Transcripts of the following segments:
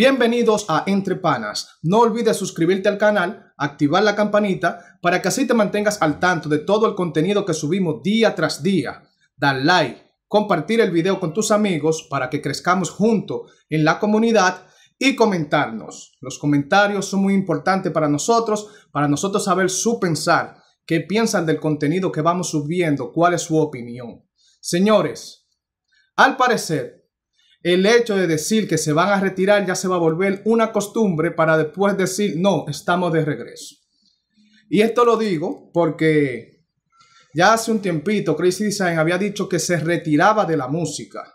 Bienvenidos a Entre Panas. No olvides suscribirte al canal, activar la campanita para que así te mantengas al tanto de todo el contenido que subimos día tras día. Dar like, compartir el video con tus amigos para que crezcamos juntos en la comunidad y comentarnos. Los comentarios son muy importantes para nosotros, para nosotros saber su pensar, qué piensan del contenido que vamos subiendo, cuál es su opinión. Señores, al parecer el hecho de decir que se van a retirar ya se va a volver una costumbre para después decir, no, estamos de regreso. Y esto lo digo porque ya hace un tiempito Crazy Design había dicho que se retiraba de la música.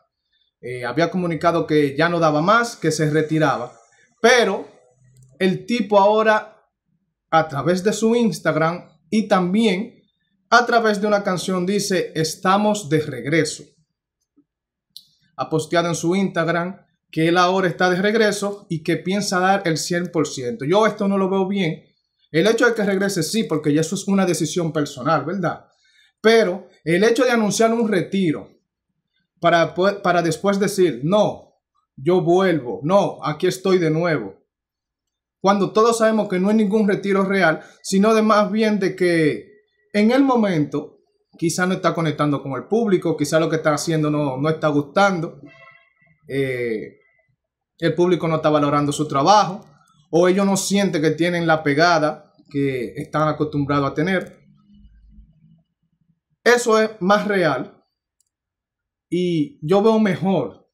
Eh, había comunicado que ya no daba más, que se retiraba. Pero el tipo ahora, a través de su Instagram y también a través de una canción, dice, estamos de regreso ha posteado en su Instagram que él ahora está de regreso y que piensa dar el 100%. Yo esto no lo veo bien. El hecho de que regrese sí, porque ya eso es una decisión personal, ¿verdad? Pero el hecho de anunciar un retiro para, para después decir, no, yo vuelvo, no, aquí estoy de nuevo. Cuando todos sabemos que no es ningún retiro real, sino de más bien de que en el momento quizás no está conectando con el público, quizás lo que está haciendo no, está gustando, eh, el público no está valorando su trabajo, o ellos no sienten que tienen la pegada que están acostumbrados a tener. Eso es más real y yo veo mejor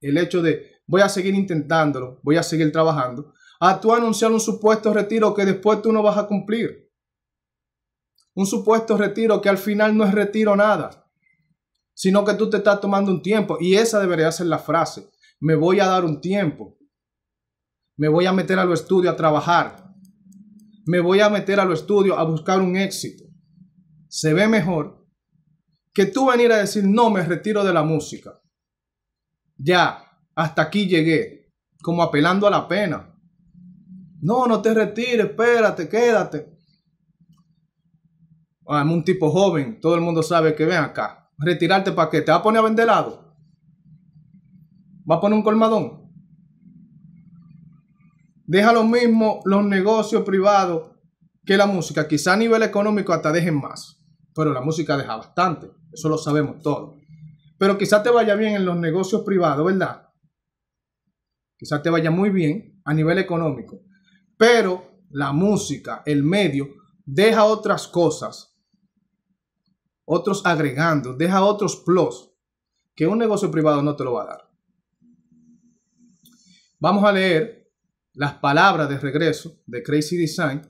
el hecho de voy a seguir intentándolo, voy a seguir trabajando, a tú anunciar un supuesto retiro que después tú no vas a cumplir un supuesto retiro que al final no es retiro nada, sino que tú te estás tomando un tiempo. Y esa debería ser la frase. Me voy a dar un tiempo. Me voy a meter a lo estudio a trabajar. Me voy a meter a lo estudio a buscar un éxito. Se ve mejor que tú venir a decir, no, me retiro de la música. Ya, hasta aquí llegué, como apelando a la pena. No, no te retires, espérate, quédate. Ah, un tipo joven, todo el mundo sabe que ven acá, retirarte para qué, te va a poner a vender helado, va a poner un colmadón. Deja lo mismo los negocios privados que la música, quizá a nivel económico hasta dejen más, pero la música deja bastante, eso lo sabemos todos. Pero quizá te vaya bien en los negocios privados, ¿verdad? Quizá te vaya muy bien a nivel económico, pero la música, el medio, deja otras cosas otros agregando, deja otros plus que un negocio privado no te lo va a dar. Vamos a leer las palabras de regreso de Crazy Design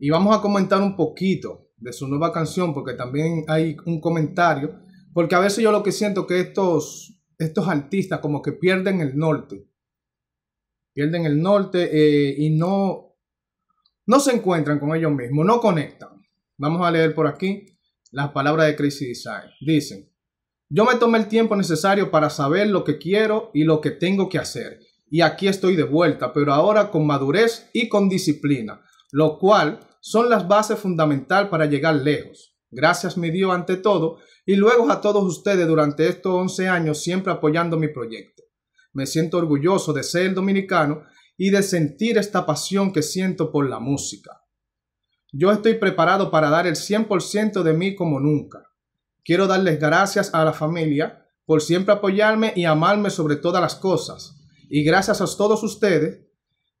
y vamos a comentar un poquito de su nueva canción porque también hay un comentario, porque a veces yo lo que siento que estos, estos artistas como que pierden el norte, pierden el norte eh, y no, no se encuentran con ellos mismos, no conectan. Vamos a leer por aquí las palabras de Crazy Design. Dicen, yo me tomé el tiempo necesario para saber lo que quiero y lo que tengo que hacer. Y aquí estoy de vuelta, pero ahora con madurez y con disciplina, lo cual son las bases fundamentales para llegar lejos. Gracias mi Dios ante todo y luego a todos ustedes durante estos 11 años siempre apoyando mi proyecto. Me siento orgulloso de ser el dominicano y de sentir esta pasión que siento por la música. Yo estoy preparado para dar el 100% de mí como nunca. Quiero darles gracias a la familia por siempre apoyarme y amarme sobre todas las cosas. Y gracias a todos ustedes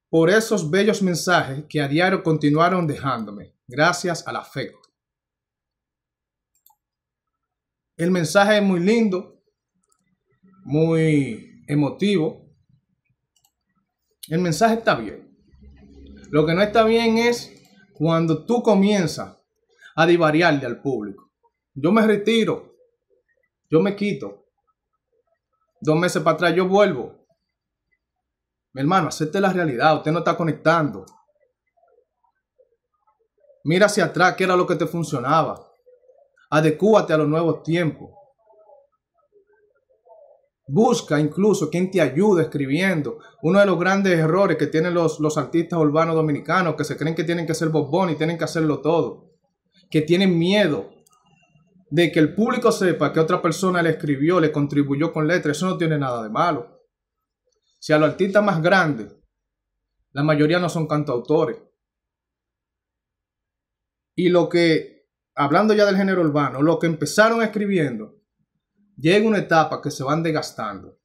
por esos bellos mensajes que a diario continuaron dejándome. Gracias al afecto. El mensaje es muy lindo, muy emotivo. El mensaje está bien. Lo que no está bien es cuando tú comienzas a divariarle al público. Yo me retiro, yo me quito. Dos meses para atrás yo vuelvo. Mi hermano, acepte la realidad, usted no está conectando. Mira hacia atrás, qué era lo que te funcionaba. Adecúate a los nuevos tiempos. Busca incluso quien te ayude escribiendo. Uno de los grandes errores que tienen los, artistas urbanos dominicanos, que se creen que tienen que ser bobón y tienen que hacerlo todo, que tienen miedo de que el público sepa que otra persona le escribió, le contribuyó con letras. Eso no tiene nada de malo. Si a los artistas más grandes, la mayoría no son cantautores. Y lo que, hablando ya del género urbano, lo que empezaron escribiendo, llega una etapa que se van desgastando.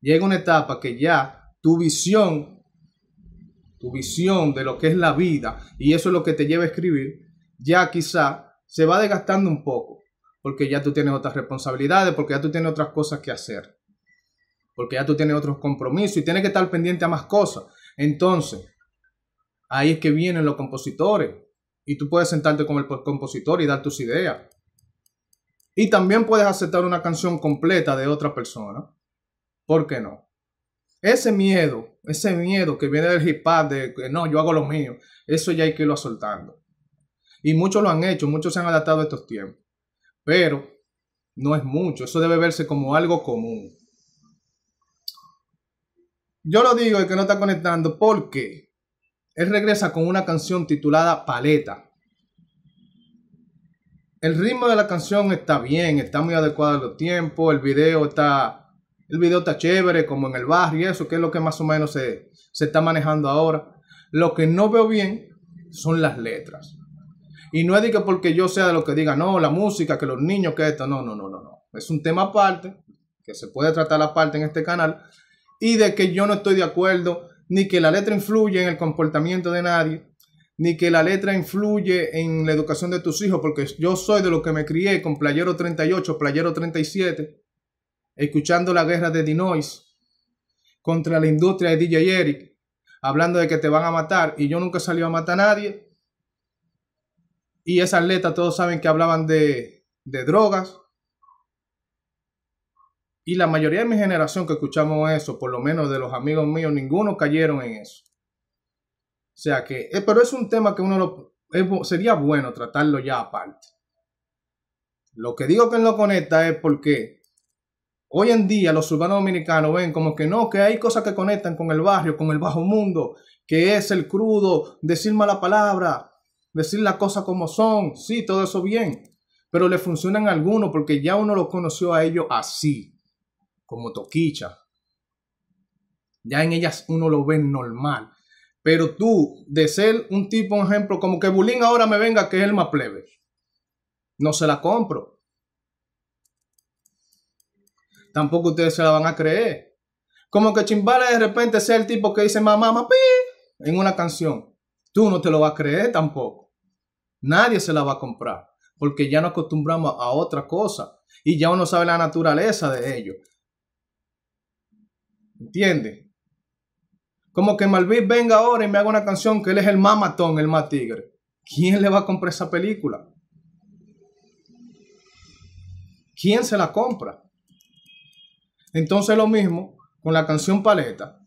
Llega una etapa que ya tu visión, tu visión de lo que es la vida, y eso es lo que te lleva a escribir, ya quizá se va desgastando un poco, porque ya tú tienes otras responsabilidades, porque ya tú tienes otras cosas que hacer, porque ya tú tienes otros compromisos y tienes que estar pendiente a más cosas. Entonces, ahí es que vienen los compositores y tú puedes sentarte con el compositor y dar tus ideas y también puedes aceptar una canción completa de otra persona. ¿Por qué no? Ese miedo, ese miedo que viene del hip hop, de que no, yo hago lo mío, eso ya hay que irlo soltando. Y muchos lo han hecho, muchos se han adaptado a estos tiempos. Pero no es mucho, eso debe verse como algo común. Yo lo digo, el que no está conectando, porque él regresa con una canción titulada Paleta. El ritmo de la canción está bien, está muy adecuado a los tiempos, el video está, el video está chévere, como en el barrio eso, que es lo que más o menos se, se está manejando ahora. Lo que no veo bien son las letras. Y no es que porque yo sea de lo que diga, no, la música, que los niños, que esto, no, no, no, no, no. Es un tema aparte, que se puede tratar aparte en este canal, y de que yo no estoy de acuerdo, ni que la letra influye en el comportamiento de nadie, ni que la letra influye en la educación de tus hijos, porque yo soy de los que me crié con Playero 38, Playero 37, escuchando la guerra de Dinois contra la industria de DJ Eric, hablando de que te van a matar, y yo nunca salí a matar a nadie. Y esas letras todos saben que hablaban de, de drogas. Y la mayoría de mi generación que escuchamos eso, por lo menos de los amigos míos, ninguno cayeron en eso. O sea que, eh, pero es un tema que uno lo, sería bueno tratarlo ya aparte. Lo que digo que no conecta es porque hoy en día los urbanos dominicanos ven como que no, que hay cosas que conectan con el barrio, con el bajo mundo, que es el crudo, decir mala palabra, decir las cosas como son, sí, todo eso bien, pero le funcionan algunos porque ya uno los conoció a ellos así, como toquicha. Ya en ellas uno lo ve normal. Pero tú, de ser un tipo, un ejemplo, como que Bulín ahora me venga que es el más plebe. No se la compro. Tampoco ustedes se la van a creer. Como que Chimbala de repente sea el tipo que dice mamá, mapi en una canción. Tú no te lo vas a creer tampoco. Nadie se la va a comprar. Porque ya nos acostumbramos a otra cosa. Y ya uno sabe la naturaleza de ello. ¿Entiendes? Como que Malvin venga ahora y me haga una canción que él es el más el más tigre. ¿Quién le va a comprar esa película? ¿Quién se la compra? Entonces lo mismo con la canción paleta.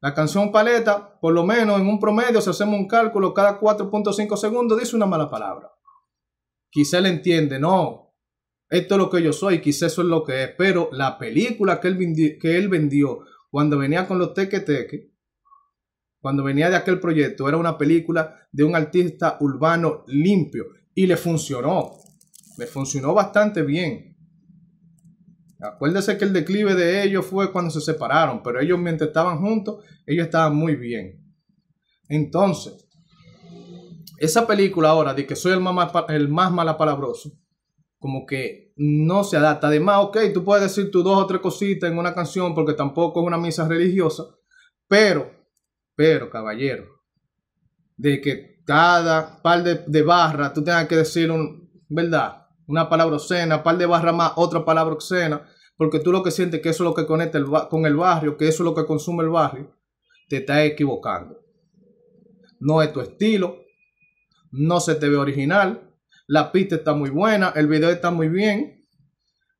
La canción paleta, por lo menos en un promedio, si hacemos un cálculo, cada 4.5 segundos dice una mala palabra. Quizá él entiende, no, esto es lo que yo soy, quizá eso es lo que es, pero la película que él que él vendió cuando venía con los teque cuando venía de aquel proyecto, era una película de un artista urbano limpio y le funcionó. Le funcionó bastante bien. Acuérdese que el declive de ellos fue cuando se separaron, pero ellos mientras estaban juntos, ellos estaban muy bien. Entonces, esa película ahora de que soy el el más malapalabroso, como que no se adapta. Además, ok, tú puedes decir tus dos o tres cositas en una canción porque tampoco es una misa religiosa, pero, pero, caballero, de que cada par de, de barras tú tengas que decir un, ¿verdad? Una palabra obscena, par de barras más, otra palabra obscena, porque tú lo que sientes que eso es lo que conecta con el barrio, que eso es lo que consume el barrio, te estás equivocando. No es tu estilo, no se te ve original, la pista está muy buena, el video está muy bien,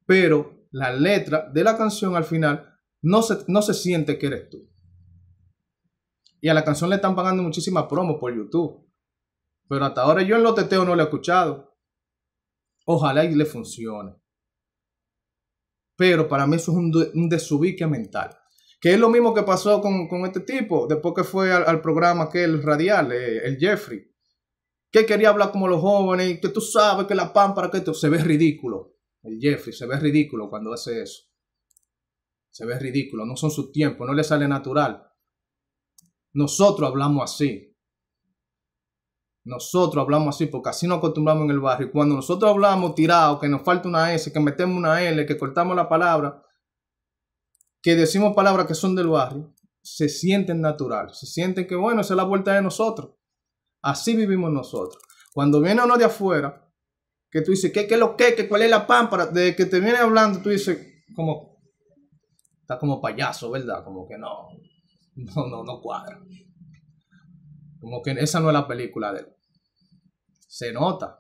pero la letra de la canción al final no se, no se siente que eres tú. Y a la canción le están pagando muchísimas promos por YouTube. Pero hasta ahora yo en lo teteos no lo he escuchado. Ojalá y le funcione. Pero para mí eso es un, desubique mental. Que es lo mismo que pasó con, este tipo después que fue al, programa que el radial, eh, el Jeffrey que quería hablar como los jóvenes, que tú sabes que la pámpara, que esto, se ve ridículo. El Jeffrey se ve ridículo cuando hace eso. Se ve ridículo, no son sus tiempos, no le sale natural. Nosotros hablamos así. Nosotros hablamos así porque así nos acostumbramos en el barrio. Cuando nosotros hablamos tirado, que nos falta una S, que metemos una L, que cortamos la palabra, que decimos palabras que son del barrio, se sienten natural, se sienten que bueno, esa es la vuelta de nosotros. Así vivimos nosotros. Cuando viene uno de afuera, que tú dices, ¿qué, qué es lo que? ¿Cuál es la pámpara? De que te viene hablando, tú dices, como, está como payaso, ¿verdad? Como que no, no, no, no cuadra. Como que esa no es la película de él. Se nota.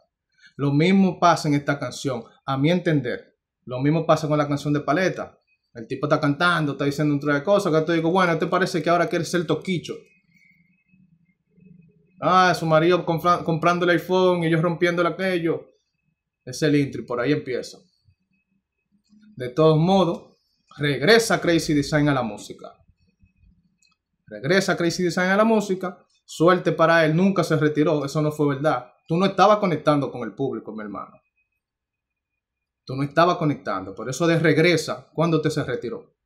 Lo mismo pasa en esta canción, a mi entender. Lo mismo pasa con la canción de Paleta. El tipo está cantando, está diciendo un de cosas, que te digo, bueno, te parece que ahora quieres ser toquicho. Ah, su marido comprando el iPhone y yo rompiendo aquello. Es el intro, por ahí empieza. De todos modos, regresa Crazy Design a la música. Regresa Crazy Design a la música. Suerte para él, nunca se retiró. Eso no fue verdad. Tú no estabas conectando con el público, mi hermano. Tú no estabas conectando. Por eso de regresa, cuando te se retiró?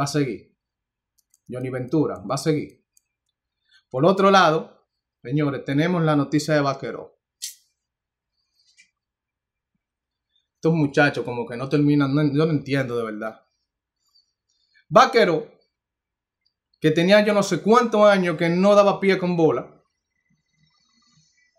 Va a seguir. Johnny Ventura, va a seguir. Por otro lado, Señores, tenemos la noticia de Vaquero. Estos muchachos como que no terminan, no, yo no entiendo de verdad. Vaquero, que tenía yo no sé cuántos años que no daba pie con bola,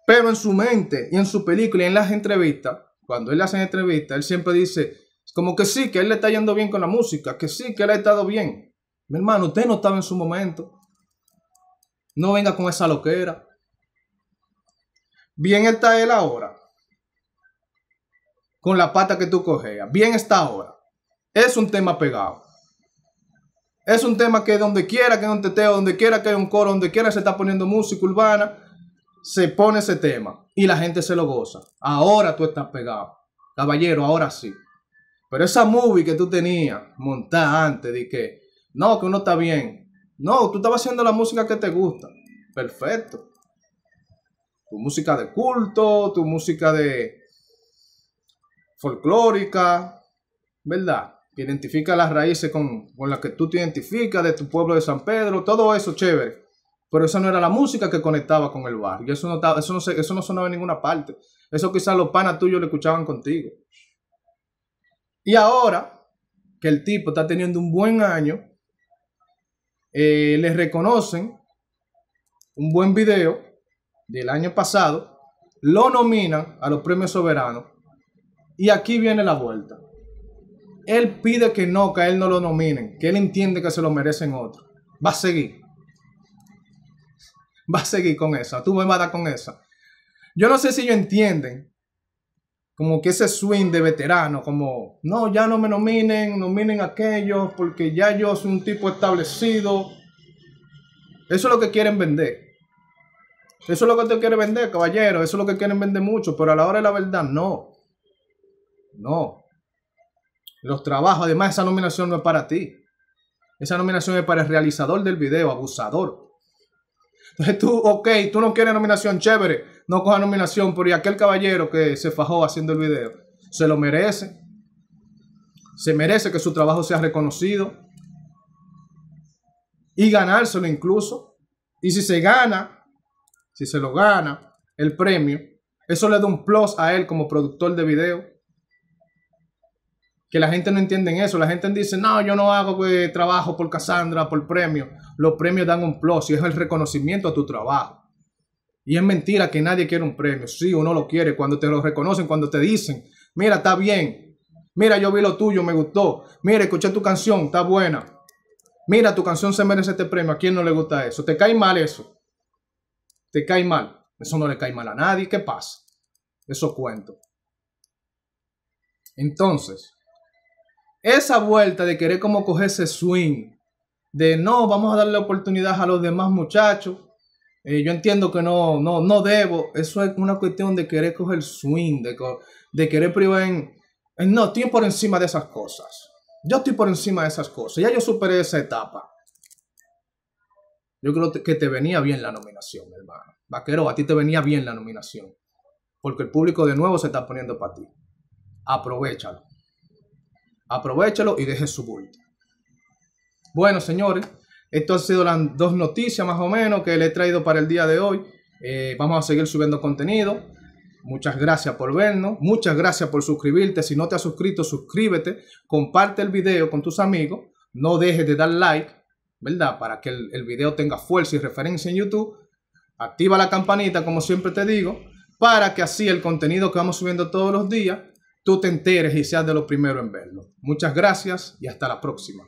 pero en su mente y en su película y en las entrevistas, cuando él hace entrevistas, él siempre dice, como que sí, que él le está yendo bien con la música, que sí, que él ha estado bien. Mi hermano, usted no estaba en su momento. No venga con esa loquera. Bien está él ahora. Con la pata que tú cogeas. Bien está ahora. Es un tema pegado. Es un tema que donde quiera que haya un teteo, donde quiera que hay un coro, donde quiera se está poniendo música urbana, se pone ese tema y la gente se lo goza. Ahora tú estás pegado. Caballero, ahora sí. Pero esa movie que tú tenías montada antes de que, no, que uno está bien. No, tú estabas haciendo la música que te gusta. Perfecto tu música de culto, tu música de folclórica, ¿verdad? Que identifica las raíces con, las que tú te identificas de tu pueblo de San Pedro, todo eso chévere. Pero esa no era la música que conectaba con el barrio. Eso no, eso no, eso no sonaba en ninguna parte. Eso quizás los panas tuyos lo escuchaban contigo. Y ahora que el tipo está teniendo un buen año, les eh, le reconocen un buen video del año pasado, lo nominan a los premios soberanos y aquí viene la vuelta. Él pide que no, que él no lo nominen, que él entiende que se lo merecen otros. Va a seguir. Va a seguir con esa. Tú me vas a dar con esa. Yo no sé si ellos entienden como que ese swing de veterano, como, no, ya no me nominen, nominen a aquellos, porque ya yo soy un tipo establecido. Eso es lo que quieren vender. Eso es lo que te quiere vender, caballero. Eso es lo que quieren vender mucho. Pero a la hora de la verdad, no. No. Los trabajos, además, esa nominación no es para ti. Esa nominación es para el realizador del video, abusador. Entonces tú, ok, tú no quieres nominación, chévere. No coja nominación, pero y aquel caballero que se fajó haciendo el video, se lo merece. Se merece que su trabajo sea reconocido. Y ganárselo incluso. Y si se gana, si se lo gana, el premio, eso le da un plus a él como productor de video. Que la gente no entiende eso. La gente dice, no, yo no hago eh, trabajo por Cassandra, por premio. Los premios dan un plus y es el reconocimiento a tu trabajo. Y es mentira que nadie quiere un premio. Si uno lo quiere cuando te lo reconocen, cuando te dicen, mira, está bien. Mira, yo vi lo tuyo, me gustó. Mira, escuché tu canción, está buena. Mira, tu canción se merece este premio. ¿A quién no le gusta eso? ¿Te cae mal eso? te cae mal. Eso no le cae mal a nadie. ¿Qué pasa? Eso cuento. Entonces, esa vuelta de querer como coger ese swing, de no, vamos a darle oportunidad a los demás muchachos. Eh, yo entiendo que no, no, no debo. Eso es una cuestión de querer coger swing, de, querer privar No, estoy por encima de esas cosas. Yo estoy por encima de esas cosas. Ya yo superé esa etapa. Yo creo que te venía bien la nominación, hermano. Vaquero, a ti te venía bien la nominación. Porque el público de nuevo se está poniendo para ti. Aprovechalo. Aprovechalo y deje su bulto. Bueno, señores, esto han sido las dos noticias más o menos que le he traído para el día de hoy. Eh, vamos a seguir subiendo contenido. Muchas gracias por vernos. Muchas gracias por suscribirte. Si no te has suscrito, suscríbete. Comparte el video con tus amigos. No dejes de dar like. ¿verdad? Para que el, el video tenga fuerza y referencia en YouTube. Activa la campanita, como siempre te digo, para que así el contenido que vamos subiendo todos los días, tú te enteres y seas de los primero en verlo. Muchas gracias y hasta la próxima.